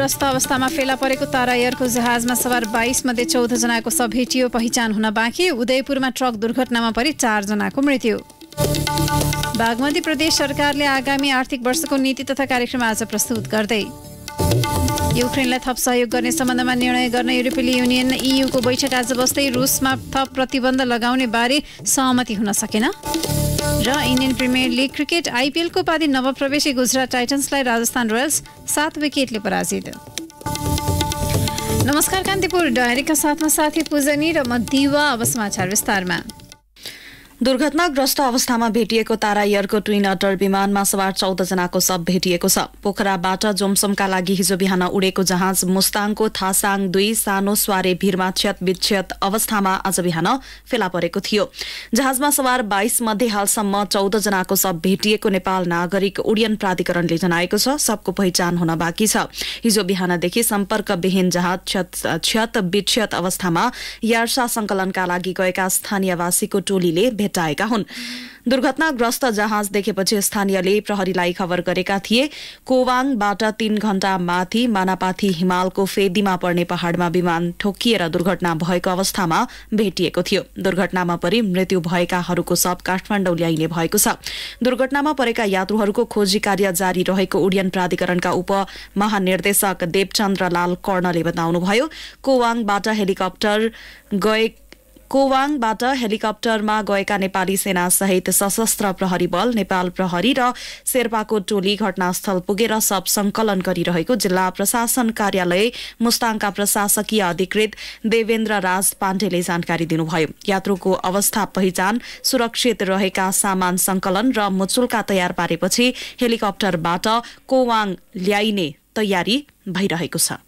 क्षतिग्रस्त अवस्थामा फेला परेको तारा एयरको जहाजमा सवार बाइस मध्ये चौधजनाको सब भेटियो पहिचान हुन बाँकी उदयपुरमा ट्रक दुर्घटनामा परि चारजनाको मृत्यु बागमती प्रदेश सरकारले आगामी आर्थिक वर्षको नीति तथा कार्यक्रम आज प्रस्तुत गर्दै युक्रेनलाई थप सहयोग गर्ने सम्बन्धमा निर्णय गर्न युरोपियन युनियन इयुको बैठक आज बस्दै रुसमा थप प्रतिबन्ध लगाउने बारे सहमति हुन सकेन र इन्डियन प्रिमियर लिग क्रिकेट आइपिएलको उपाधि नवप्रवेशी गुजरात टाइटन्सलाई राजस्थान रोयल्स सात विकेटले पराजित नमस्कार कान्तिपुर डायरीका साथमा साथी पूजनी र म दिवा अब समाचार विस्तारमा दुर्घटनाग्रस्त अवस्थामा भेटिएको तारा एयरको ट्विन अटर विमानमा सवार जनाको शव भेटिएको छ पोखराबाट जोमसोमका लागि हिजो बिहान उडेको जहाज मुस्ताङको थासाङ दुई सानो स्वारे भीरमा क्षत विक्षत अवस्थामा आज बिहान फेला परेको थियो जहाजमा सवार बाइस मध्ये हालसम्म जनाको शव भेटिएको नेपाल नागरिक उडयन प्राधिकरणले जनाएको छ सबको पहिचान हुन बाँकी छ हिजो बिहानदेखि सम्पर्कविहीन जहाज क्षत विक्षत अवस्थामा यार्सा संकलनका लागि गएका स्थानीयवासीको टोलीले मेटाएका हुन् दुर्घटनाग्रस्त जहाज देखेपछि स्थानीयले प्रहरीलाई खबर गरेका थिए कोवाङबाट तीन घण्टा माथि मानापाथी हिमालको फेदीमा पर्ने पहाड़मा विमान ठोकिएर दुर्घटना भएको अवस्थामा भेटिएको थियो दुर्घटनामा परि मृत्यु भएकाहरूको शव काठमाडौँ ल्याइने भएको छ दुर्घटनामा परेका यात्रुहरूको खोजी कार्य जारी रहेको उडयन प्राधिकरणका उप महानिर्देशक देवचन्द्र लाल कर्णले बताउनुभयो कोवाङबाट हेलिकप्टर गए कोवाङबाट हेलिकप्टरमा गएका नेपाली सेना सहित सशस्त्र प्रहरी बल नेपाल प्रहरी र शेर्पाको टोली घटनास्थल पुगेर सब संकलन गरिरहेको जिल्ला प्रशासन कार्यालय मुस्ताङका प्रशासकीय अधिकृत देवेन्द्र राज पाण्डेले जानकारी दिनुभयो यात्रुको अवस्था पहिचान सुरक्षित रहेका सामान संकलन र मुचुल्का तयार पारेपछि हेलिकप्टरबाट कोवाङ ल्याइने तयारी भइरहेको छ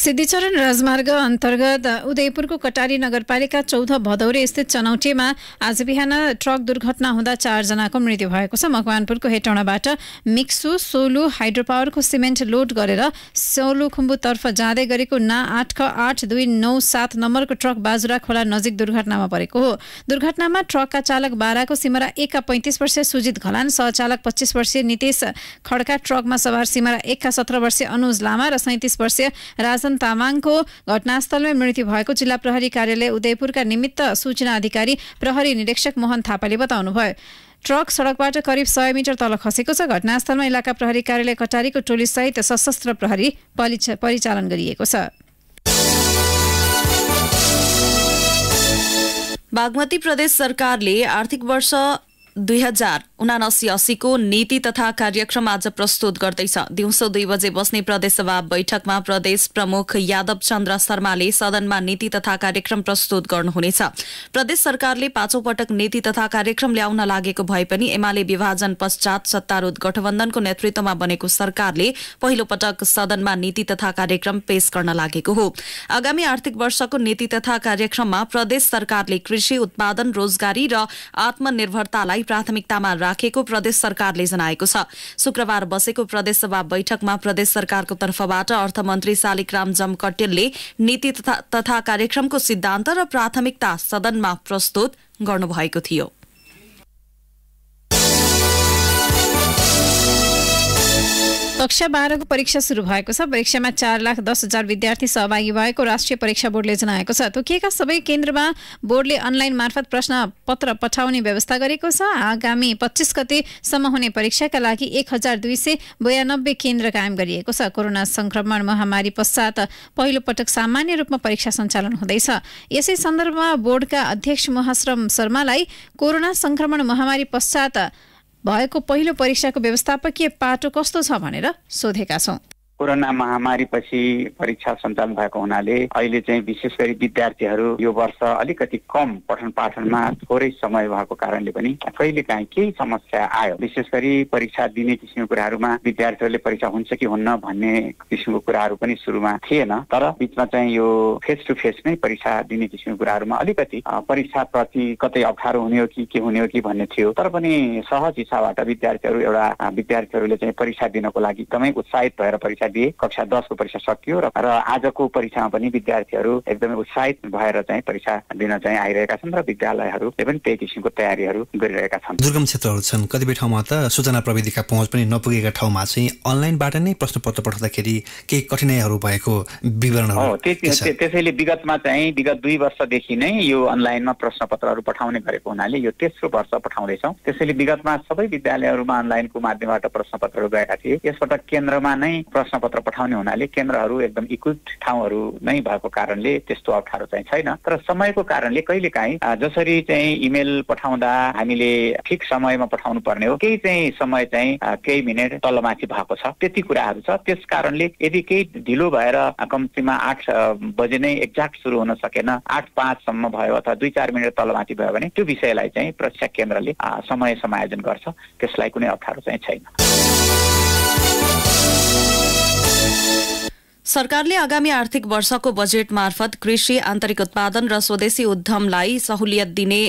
सिद्धिचरण राजमार्ग अन्तर्गत उदयपुरको कटारी नगरपालिका चौध भदौरे स्थित चनौटेमा आज बिहान ट्रक दुर्घटना हुँदा चारजनाको मृत्यु भएको छ मकवानपुरको हेटौँडाबाट मिक्सु सोलु हाइड्रो पावरको सिमेन्ट लोड गरेर सोलु खुम्बुतर्फ जाँदै गरेको ना आठ ख आठ दुई नौ सात नम्बरको ट्रक बाजुरा खोला नजिक दुर्घटनामा परेको हो दुर्घटनामा ट्रकका चालक बाह्रको सिमरा एकका पैँतिस वर्षीय सुजित घलान सहचालक पच्चिस वर्षीय नितेश खड्का ट्रकमा सवार सिमरा एकका सत्र वर्षीय अनुज लामा र सैतिस वर्षीय राजन तामाङको घटनास्थलमै मृत्यु भएको जिल्ला प्रहरी कार्यालय उदयपुरका निमित्त सूचना अधिकारी प्रहरी निरीक्षक मोहन थापाले बताउनुभयो ट्रक सडकबाट करिब सय मिटर तल खसेको छ घटनास्थलमा इलाका प्रहरी कार्यालय कटारीको टोली सहित सशस्त्र प्रहरी परिचालन गरिएको छ बागमती प्रदेश सरकारले आर्थिक वर्ष दुई हजार उनासी असीको नीति तथा कार्यक्रम आज प्रस्तुत गर्दैछ दिउँसो दुई बजे बस्ने प्रदेशसभा बैठकमा प्रदेश प्रमुख यादव चन्द्र शर्माले सदनमा नीति तथा कार्यक्रम प्रस्तुत गर्नुहुनेछ प्रदेश सरकारले पाँचौं पटक नीति तथा कार्यक्रम ल्याउन लागेको भए पनि एमाले विभाजन पश्चात सत्तारूढ़ गठबन्धनको नेतृत्वमा बनेको सरकारले पहिलो पटक सदनमा नीति तथा कार्यक्रम पेश गर्न लागेको हो आगामी आर्थिक वर्षको नीति तथा कार्यक्रममा प्रदेश सरकारले कृषि उत्पादन रोजगारी र आत्मनिर्भरतालाई प्राथमिकतामा राखेको प्रदेश सरकारले जनाएको छ शुक्रबार बसेको प्रदेशसभा बैठकमा प्रदेश सरकारको तर्फबाट अर्थमन्त्री जम कटेलले नीति तथा कार्यक्रमको सिद्धान्त र प्राथमिकता सदनमा प्रस्तुत गर्नुभएको थियो कक्षा बाह्रको परीक्षा सुरु भएको छ परीक्षामा चार लाख दस हजार विद्यार्थी सहभागी भएको राष्ट्रिय परीक्षा बोर्डले जनाएको छ तोकिएका सबै केन्द्रमा बोर्डले अनलाइन मार्फत प्रश्न पत्र पठाउने व्यवस्था गरेको छ आगामी पच्चिस गतेसम्म हुने परीक्षाका लागि एक हजार दुई सय बयानब्बे केन्द्र कायम गरिएको छ कोरोना संक्रमण महामारी पश्चात पहिलो पटक सामान्य रूपमा परीक्षा सञ्चालन हुँदैछ यसै सन्दर्भमा बोर्डका अध्यक्ष महाश्रम शर्मालाई कोरोना संक्रमण महामारी पश्चात भएको पहिलो परीक्षाको व्यवस्थापकीय पाटो कस्तो छ भनेर सोधेका छौँ कोरोना महामारीपछि परीक्षा सञ्चालन भएको हुनाले अहिले चाहिँ विशेष गरी विद्यार्थीहरू यो वर्ष अलिकति कम पठन पाठनमा थोरै समय भएको कारणले पनि कहिले काहीँ केही समस्या आयो विशेष गरी परीक्षा दिने किसिमको कुराहरूमा विद्यार्थीहरूले परीक्षा हुन्छ कि हुन्न भन्ने किसिमको कुराहरू पनि सुरुमा थिएन तर बिचमा चाहिँ यो फेस टु फेस नै परीक्षा दिने किसिमको कुराहरूमा अलिकति परीक्षाप्रति कतै अप्ठ्यारो हुने हो कि के हुने हो कि भन्ने थियो तर पनि सहज हिसाबबाट विद्यार्थीहरू एउटा विद्यार्थीहरूले चाहिँ परीक्षा दिनको लागि एकदमै उत्साहित भएर परीक्षा दिए कक्षा दसको परीक्षा सकियो र आजको परीक्षामा पनि विद्यार्थीहरू एकदमै उत्साहित भएर चाहिँ परीक्षा दिन चाहिँ आइरहेका छन् र विद्यालयहरूले पनि त्यही किसिमको तयारीहरू गरिरहेका छन् दुर्गम क्षेत्रहरू छन् कतिपय ठाउँमा त सूचना प्रविधिका पहुँच पनि नपुगेका ठाउँमा चाहिँ अनलाइनबाट नै प्रश्न पत्र पठाउँदाखेरि केही कठिनाइहरू भएको विवरण त्यसैले विगतमा चाहिँ विगत दुई वर्षदेखि नै यो अनलाइनमा प्रश्न पत्रहरू पठाउने गरेको हुनाले यो तेस्रो वर्ष पठाउँदैछौँ त्यसैले विगतमा सबै विद्यालयहरूमा अनलाइनको माध्यमबाट प्रश्न पत्रहरू गएका थिए यसपटक केन्द्रमा नै प्रश्न पत्र पठाउने हुनाले केन्द्रहरू एकदम इक्विप्ड ठाउँहरू नै भएको कारणले त्यस्तो अप्ठ्यारो चाहिँ छैन तर समयको कारणले कहिलेकाहीँ जसरी चाहिँ इमेल पठाउँदा हामीले ठिक समयमा पठाउनु पर्ने हो केही चाहिँ समय चाहिँ केही मिनट तलमाथि भएको छ त्यति कुराहरू छ त्यस कारणले यदि केही ढिलो भएर कम्तीमा आठ बजे नै एक्ज्याक्ट सुरु हुन सकेन आठ पाँचसम्म भयो अथवा दुई चार मिनट तलमाथि भयो भने त्यो विषयलाई चाहिँ परीक्षा केन्द्रले समय समायोजन गर्छ त्यसलाई कुनै अप्ठ्यारो चाहिँ छैन सरकारले आगामी आर्थिक वर्षको बजेट मार्फत कृषि आन्तरिक उत्पादन र स्वदेशी उद्यमलाई सहुलियत दिने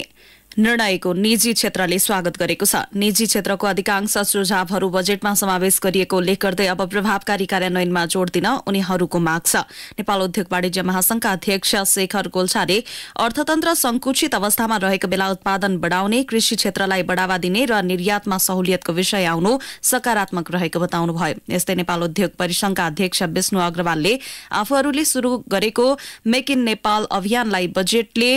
निर्णयको निजी क्षेत्रले स्वागत गरेको छ निजी क्षेत्रको अधिकांश सुझावहरू बजेटमा समावेश गरिएको उल्लेख गर्दै अब प्रभावकारी कार्यान्वयनमा जोड़ दिन उनीहरूको माग छ नेपाल उद्योग वाणिज्य महासंघका अध्यक्ष शेखर गोल्छाले अर्थतन्त्र संकुचित अवस्थामा रहेको बेला उत्पादन बढाउने कृषि क्षेत्रलाई बढावा दिने र निर्यातमा सहुलियतको विषय आउनु सकारात्मक रहेको बताउनुभयो यस्तै नेपाल उद्योग परिसंघका अध्यक्ष विष्णु अग्रवालले आफूहरूले शुरू गरेको मेक इन नेपाल अभियानलाई बजेटले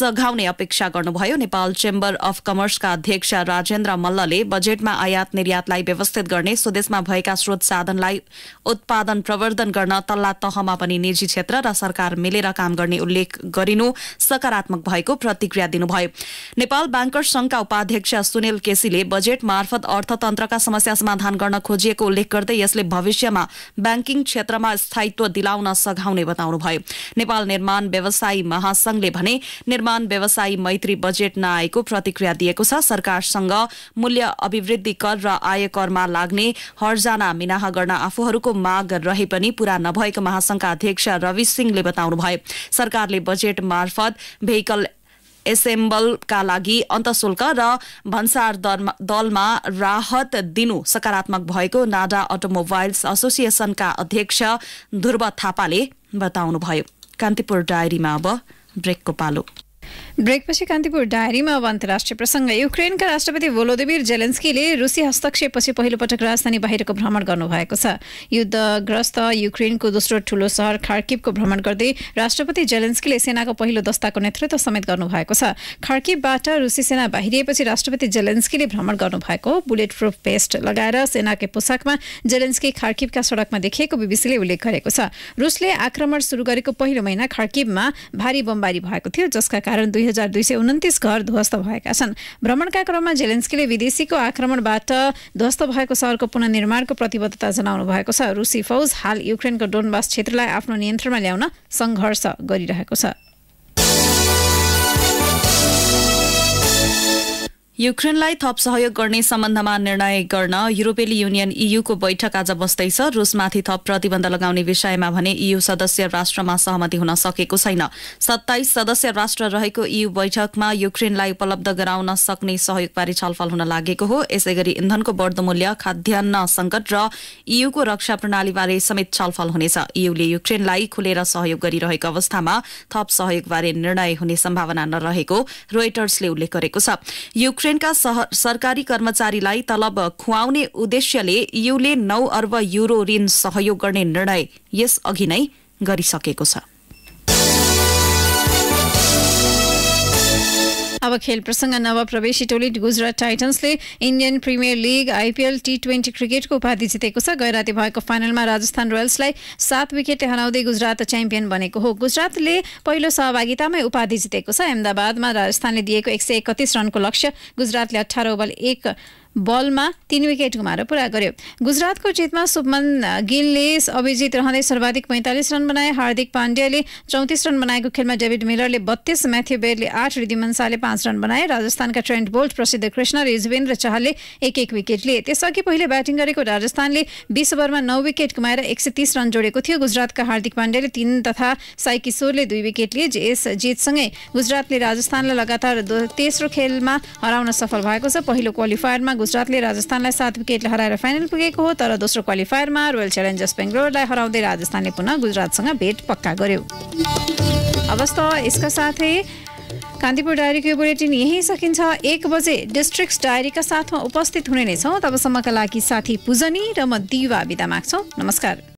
सघाउने अपेक्षा गर्नुभयो नेपाल चेम्बर अफ कमर्सका अध्यक्ष राजेन्द्र मल्लले बजेटमा आयात निर्यातलाई व्यवस्थित गर्ने स्वदेशमा भएका स्रोत साधनलाई उत्पादन प्रवर्धन गर्न तल्ला तहमा पनि निजी क्षेत्र र सरकार मिलेर काम गर्ने उल्लेख गरिनु सकारात्मक भएको प्रतिक्रिया दिनुभयो नेपाल ब्याङ्कर्स संघका उपाध्यक्ष सुनिल केसीले बजेट मार्फत अर्थतन्त्रका समस्या समाधान गर्न खोजिएको उल्लेख गर्दै यसले भविष्यमा ब्याङ्किङ क्षेत्रमा स्थायित्व दिलाउन सघाउने बताउनुभयो नेपाल निर्माण व्यवसायी महासंघले भने निर्माण व्यवसायी मैत्री बजेट आएको प्रतिक्रिया दिएको छ सरकारसँग मूल्य अभिवृद्धि कर र आयकरमा लाग्ने हर्जाना मिनाह गर्न आफूहरूको माग रहे पनि पूरा नभएको महासंघका अध्यक्ष रवि सिंहले बताउनुभयो सरकारले बजेट मार्फत भेहिकल एसेम्बलका लागि अन्तशुल्क र भन्सार दलमा राहत दिनु सकारात्मक भएको नाडा अटोमोबाइल्स एसोसिएसनका अध्यक्ष ध्रुव थापाले बताउनुभयो कान्तिपुर डायरीमा अब ब्रेकको पालो ब्रेकपछि कान्तिपुर डायरीमा अब अन्तर्राष्ट्रिय प्रसङ्ग युक्रेनका राष्ट्रपति भोलोदिमिर जेलेन्स्कीले रुसी हस्तक्षेपपछि पहिलोपटक राजधानी बाहिरको भ्रमण गर्नुभएको छ युद्धग्रस्त युक्रेनको दोस्रो ठूलो सहर खार्किबको भ्रमण गर्दै राष्ट्रपति जेलेन्स्कीले सेनाको पहिलो दस्ताको नेतृत्व समेत गर्नुभएको छ खार्किबबाट रुसी सेना बाहिरिएपछि राष्ट्रपति जेलेन्स्कीले भ्रमण गर्नुभएको बुलेट प्रुफ पेस्ट लगाएर सेनाकै पोसाकमा जेलेन्स्की खार्किबका सडकमा देखिएको बिबिसीले उल्लेख गरेको छ रुसले आक्रमण सुरु गरेको पहिलो महिना खार्किबमा भारी बमबारी भएको थियो जसका कारण दुई हजार दुई सय उन्तिस घर ध्वस्त भएका छन् भ्रमणका क्रममा जेलेन्स्कीले विदेशीको आक्रमणबाट ध्वस्त भएको सहरको पुननिर्माणको प्रतिबद्धता जनाउनु भएको छ रुसी फौज हाल युक्रेनको डोनबास क्षेत्रलाई आफ्नो नियन्त्रणमा ल्याउन सङ्घर्ष गरिरहेको छ युक्रेनलाई थप सहयोग गर्ने सम्बन्धमा निर्णय गर्न युरोपेली युनियन इयूको बैठक आज बस्दैछ रुसमाथि थप प्रतिबन्ध लगाउने विषयमा भने इयू सदस्य राष्ट्रमा सहमति हुन सकेको छैन सत्ताइस सदस्य राष्ट्र रहेको इयू बैठकमा युक्रेनलाई उपलब्ध गराउन सक्ने सहयोगबारे छलफल हुन लागेको हो यसै गरी इन्धनको बढ्दो मूल्य खाद्यान्न संकट र इयूको रक्षा प्रणालीबारे समेत छलफल हुनेछ इयूले युक्रेनलाई खुलेर सहयोग गरिरहेको अवस्थामा थप सहयोगबारे निर्णय हुने सम्भावना नरहेको रोइटर्सले उल्लेख गरेको छ युक्रेनका सरकारी कर्मचारीलाई तलब खुवाउने उद्देश्यले युले नौ अर्ब युरो ऋण सहयोग गर्ने निर्णय यस अघि नै गरिसकेको छ अब खेल प्रसङ्ग नवप्रवेशी टोली गुजरात टाइटन्सले Indian premier league IPL T twenty क्रिकेटको उपाधि जितेको छ गैराती भएको फाइनलमा राजस्थान रोयल्सलाई सात विकेटले हराउँदै गुजरात च्याम्पियन बनेको हो गुजरातले पहिलो सहभागितामै उपाधि जितेको छ अहमदाबादमा राजस्थानले दिएको एक सय एकतिस रनको लक्ष्य गुजरातले अठार ओभर एक बलमा तीन विकेट गुमाएर पुरा गर्यो गुजरातको जितमा शुभमन गिलले अभिजित रहँदै सर्वाधिक पैँतालिस रन बनाए हार्दिक पाण्ड्याले चौतिस रन बनाएको खेलमा डेभिड मिलरले बत्तीस म्याथ्यु बेरले आठ रिदिमन्साले पाँच रन बनाए राजस्थानका ट्रेन्ट बोल्ट प्रसिद्ध कृष्ण रिजवेन्द्र चाहले एक एक विकेट लिए त्यसअघि पहिले ब्याटिङ गरेको राजस्थानले बिस ओभरमा नौ विकेट गुमाएर एक सय तीस रन जोडेको थियो गुजरातका हार्दिक पाण्डेले तीन तथा साई किशोरले दुई विकेट लिए यस जितसँगै गुजरातले राजस्थानलाई लगातार तेस्रो खेलमा हराउन सफल भएको छ पहिलो क्वालिफायरमा गुजरातले राजस्थानलाई सात विकेटले हराएर फाइनल पुगेको हो तर दोस्रो क्वालिफायरमा रोयल च्यालेन्जर्स बेङ्गलोरलाई हराउँदै राजस्थानले पुनः गुजरातसँग भेट पक्का गर्यो अवस्त यसका साथै कान्तिपुर डायरीको यो बुलेटिन यही सकिन्छ एक बजे डिस्ट्रिक्ट डायरीका साथमा उपस्थित हुने नै छौँ तबसम्मका लागि साथी पूजनी र म दिवा बिदा माग्छौँ नमस्कार